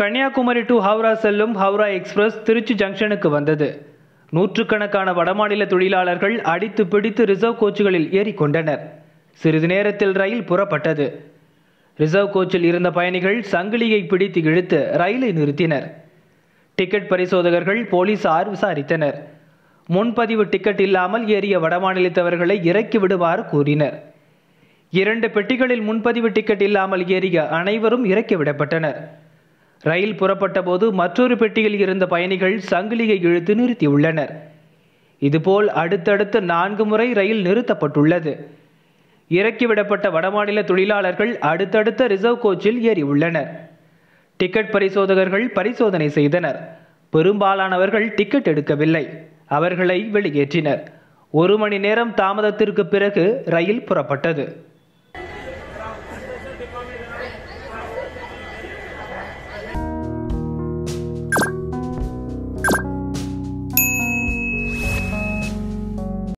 Kanyakumari to Howrah செல்லும் Howrah express Trichy ஜங்ஷனுக்கு வந்தது நூற்றுக்கணக்கான வடமாநில தொழிலாளர்கள் அடித்து பிடித்து ரிசர்வ் கோச்சுகளில் ஏறிக்கொண்டனர் சிறிது நேரத்தில் ரயில் புறப்பட்டது ரிசர்வ் கோச்சில் இருந்த பயணிகள் சங்கிலியை பிடித்து இழுத்து ரயிலை நிறுத்தினர் டிக்கெட் பரிசோதகர்கள் போலீசார் விசாரித்தனர் முன்பதிவு டிக்கெட் இல்லாமல் ஏறிய வடமாநிலத்தவர்களை இறக்கி விடுவார் கூறினர் இரண்டு பெட்டிகளில் முன்பதிவு டிக்கெட் இல்லாமல் ஏறிய அனைவரும் இறக்கிவிடப்பட்டனர் ரயில் புறப்பட்ட போது மற்றொரு பெட்டியில் இருந்த பயணிகள் சங்கிலியை இழுத்து நிறுத்தியுள்ளனர் இதுபோல் அடுத்தடுத்து நான்கு முறை ரயில் நிறுத்தப்பட்டுள்ளது இறக்கிவிடப்பட்ட வடமாநில தொழிலாளர்கள் அடுத்தடுத்த ரிசர்வ் கோச்சில் ஏறியுள்ளனர் டிக்கெட் பரிசோதகர்கள் பரிசோதனை செய்தனர் பெரும்பாலானவர்கள் டிக்கெட் எடுக்கவில்லை அவர்களை வெளியேற்றினர் ஒரு மணி நேரம் தாமதத்திற்கு பிறகு ரயில் புறப்பட்டது